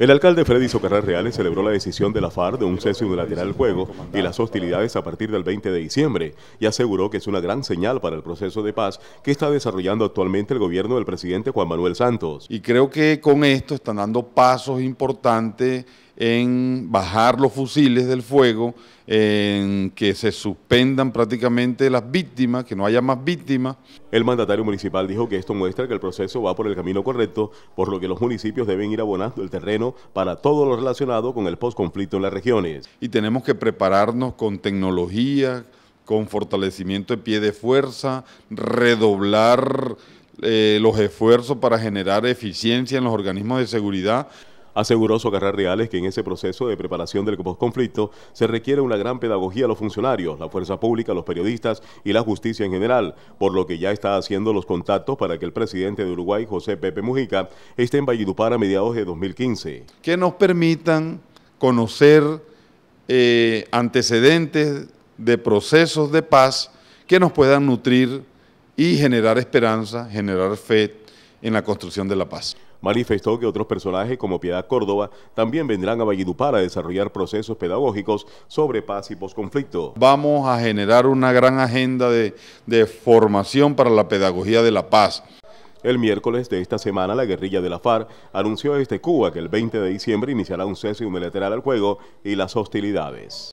El alcalde Freddy Socarrás Reales celebró la decisión de la FARC de un cese unilateral del juego y las hostilidades a partir del 20 de diciembre y aseguró que es una gran señal para el proceso de paz que está desarrollando actualmente el gobierno del presidente Juan Manuel Santos. Y creo que con esto están dando pasos importantes en bajar los fusiles del fuego, en que se suspendan prácticamente las víctimas, que no haya más víctimas. El mandatario municipal dijo que esto muestra que el proceso va por el camino correcto, por lo que los municipios deben ir abonando el terreno para todo lo relacionado con el postconflicto en las regiones. Y tenemos que prepararnos con tecnología, con fortalecimiento de pie de fuerza, redoblar eh, los esfuerzos para generar eficiencia en los organismos de seguridad. Aseguró Socarrar Reales que en ese proceso de preparación del posconflicto se requiere una gran pedagogía a los funcionarios, la fuerza pública, los periodistas y la justicia en general, por lo que ya está haciendo los contactos para que el presidente de Uruguay, José Pepe Mujica, esté en Valledupar a mediados de 2015. Que nos permitan conocer eh, antecedentes de procesos de paz que nos puedan nutrir y generar esperanza, generar fe en la construcción de la paz manifestó que otros personajes como Piedad Córdoba también vendrán a Valledupar a desarrollar procesos pedagógicos sobre paz y posconflicto. Vamos a generar una gran agenda de, formación para la pedagogía de la paz. El miércoles de esta semana, la guerrilla de la FARC anunció desde Cuba que el 20 de diciembre iniciará un cese unilateral al juego y las hostilidades.